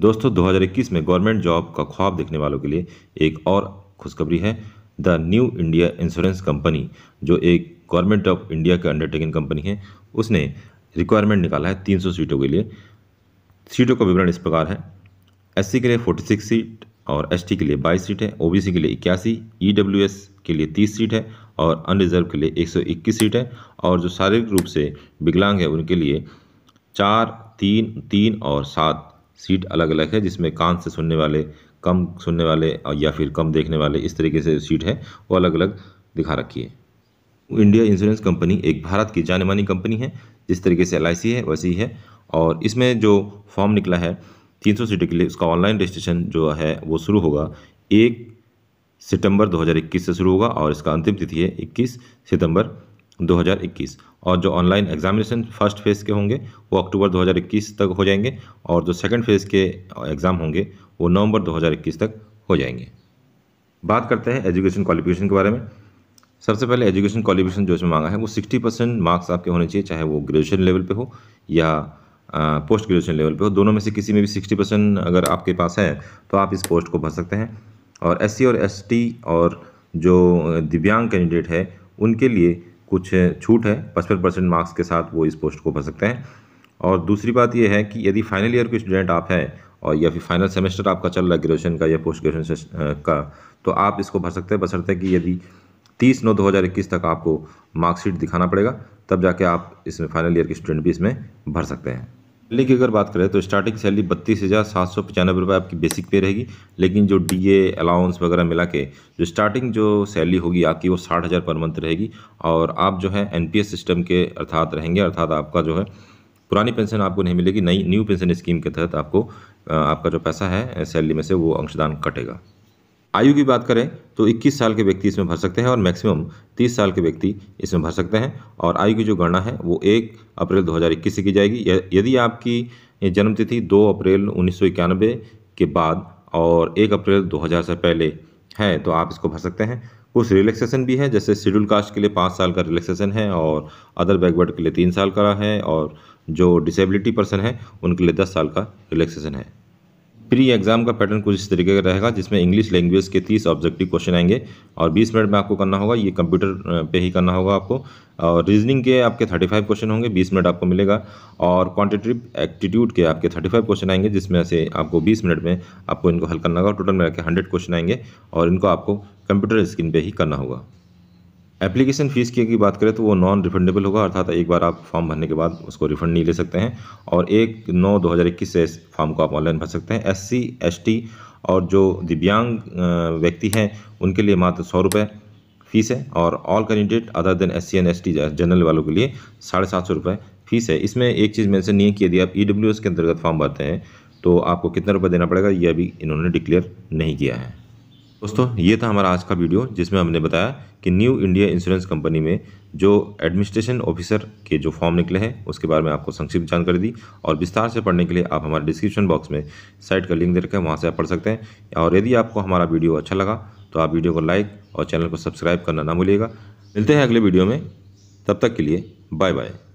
दोस्तों 2021 में government job का ख्वाब देखने वालों के लिए एक और खुशखबरी है the new India insurance company जो एक गवर्नमेंट ऑफ इंडिया के अंडरटेकिंग कंपनी है उसने रिक्वायरमेंट निकाला है 300 सीटों के लिए सीटों का विवरण इस प्रकार है एस के लिए 46 सीट और एस के लिए 22 सीट है ओ के लिए इक्यासी ई के लिए 30 सीट है और अनरिजर्व के लिए 121 सीट है और जो शारीरिक रूप से विकलांग है उनके लिए चार तीन तीन और सात सीट अलग अलग है जिसमें कान से सुनने वाले कम सुनने वाले या फिर कम देखने वाले इस तरीके से सीट है वो अलग अलग दिखा रखी है इंडिया इंश्योरेंस कंपनी एक भारत की जाने मानी कंपनी है जिस तरीके से एल है वैसी है और इसमें जो फॉर्म निकला है 300 सीटों के लिए उसका ऑनलाइन रजिस्ट्रेशन जो है वो शुरू होगा एक सितंबर 2021 से शुरू होगा और इसका अंतिम तिथि है 21 सितंबर 2021 और जो ऑनलाइन एग्जामिनेशन फर्स्ट फेज़ के होंगे वो अक्टूबर 2021 तक हो जाएंगे और जो सेकंड फेज़ के एग्ज़ाम होंगे वो नवंबर 2021 तक हो जाएंगे बात करते हैं एजुकेशन क्वालिफिकेशन के बारे में सबसे पहले एजुकेशन क्वालिफिकेशन जो इसमें मांगा है वो सिक्सटी परसेंट मार्क्स आपके होने चाहिए चाहे वो ग्रेजुएशन लेवल पे हो या पोस्ट ग्रेजुएशन लेवल पर हो दोनों में से किसी में भी सिक्सटी परसेंट अगर आपके पास है तो आप इस पोस्ट को भर सकते हैं और एस और एस और जो दिव्यांग कैंडिडेट है उनके लिए कुछ छूट है पचपन परसेंट मार्क्स के साथ वो इस पोस्ट को भर सकते हैं और दूसरी बात यह है कि यदि फाइनल ईयर के स्टूडेंट आप हैं और या फिर फाइनल सेमेस्टर आपका चल रहा है ग्रेजुएशन का या पोस्ट ग्रेजुएशन का तो आप इसको भर सकते हैं बसरते कि यदि तीस नौ दो हज़ार इक्कीस तक आपको मार्कशीट दिखाना पड़ेगा तब जाके आप इसमें फाइनल ईयर के स्टूडेंट भी इसमें भर सकते हैं सैलरी की अगर बात करें तो स्टार्टिंग सैलरी बत्तीस हज़ार सात सौ पचानवे रुपये आपकी बेसिक पे रहेगी लेकिन जो डी ए अलाउंस वगैरह मिला के जो स्टार्टिंग जो सैलरी होगी आपकी वो साठ हज़ार पर मंथ रहेगी और आप जो है एन सिस्टम के अर्थात रहेंगे अर्थात आपका जो है पुरानी पेंशन आपको नहीं मिलेगी नई न्यू पेंशन स्कीम के तहत आपको आपका जो पैसा है सैलरी में से वो अंशदान कटेगा आयु की बात करें तो 21 साल के व्यक्ति इसमें भर सकते हैं और मैक्सिमम 30 साल के व्यक्ति इसमें भर सकते हैं और आयु की जो गणना है वो 1 अप्रैल 2021 से की जाएगी यदि आपकी जन्मतिथि 2 अप्रैल उन्नीस के बाद और 1 अप्रैल 2000 से पहले है तो आप इसको भर सकते हैं कुछ रिलैक्सेशन भी है जैसे शेड्यूल कास्ट के लिए पाँच साल का रिलैक्सेशन है और अदर बैकवर्ड के लिए तीन साल का है और जो डिसेबिलिटी पर्सन है उनके लिए दस साल का रिलैक्सेशन है प्री एग्जाम का पैटर्न कुछ इस तरीके का रहेगा जिसमें इंग्लिश लैंग्वेज के तीस ऑब्जेक्टिव क्वेश्चन आएंगे और बीस मिनट में आपको करना होगा ये कंप्यूटर पे ही करना होगा आपको और रीजनिंग के आपके थर्टी फाइव क्वेश्चन होंगे बीस मिनट आपको मिलेगा और क्वांटिटेटिव एक्टीट्यूड के आपके थर्टी फाइव क्वेश्चन आएंगे जिसमें से आपको बीस मिनट में आपको इनको हल करना होगा टोटल मिला के हंड्रेड क्वेश्चन आएंगे और इनको आपको कंप्यूटर स्क्रीन पर ही करना होगा एप्लीकेशन फ़ीस की अगर बात करें तो वो नॉन रिफंडेबल होगा अर्थात एक बार आप फॉर्म भरने के बाद उसको रिफंड नहीं ले सकते हैं और एक नौ दो हज़ार इक्कीस से इस फॉर्म को आप ऑनलाइन भर सकते हैं एस सी एस टी और जो दिव्यांग व्यक्ति हैं उनके लिए मात्र सौ रुपये फ़ीस है और all candidate other than S C and S T general वालों के लिए साढ़े सात सौ रुपये फ़ीस है इसमें एक चीज़ मैंने नहीं है कि यदि आप ई डब्ल्यू एस के अंतर्गत फॉर्म भरते हैं तो आपको कितना रुपये देना पड़ेगा ये अभी इन्होंने डिक्लेयर नहीं किया है दोस्तों ये था हमारा आज का वीडियो जिसमें हमने बताया कि न्यू इंडिया इंश्योरेंस कंपनी में जो एडमिनिस्ट्रेशन ऑफिसर के जो फॉर्म निकले हैं उसके बारे में आपको संक्षिप्त जानकारी दी और विस्तार से पढ़ने के लिए आप हमारे डिस्क्रिप्शन बॉक्स में साइट का लिंक दे रखें वहाँ से आप पढ़ सकते हैं और यदि आपको हमारा वीडियो अच्छा लगा तो आप वीडियो को लाइक और चैनल को सब्सक्राइब करना ना भूलिएगा मिलते हैं अगले वीडियो में तब तक के लिए बाय बाय